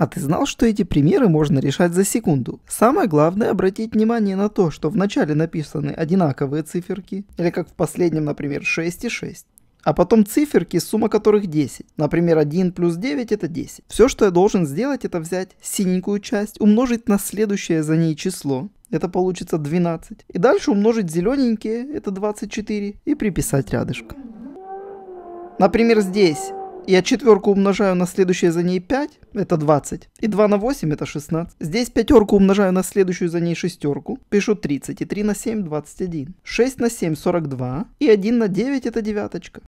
А ты знал, что эти примеры можно решать за секунду? Самое главное обратить внимание на то, что в начале написаны одинаковые циферки, или как в последнем, например, 6 и 6. А потом циферки, сумма которых 10. Например, 1 плюс 9 это 10. Все, что я должен сделать, это взять синенькую часть, умножить на следующее за ней число, это получится 12. И дальше умножить зелененькие, это 24, и приписать рядышком. Например, здесь я четверку умножаю на следующее за ней 5, это 20. И 2 на 8, это 16. Здесь пятерку умножаю на следующую за ней шестерку, пишу 30. И 3 на 7, 21. 6 на 7, 42. И 1 на 9, это девяточка.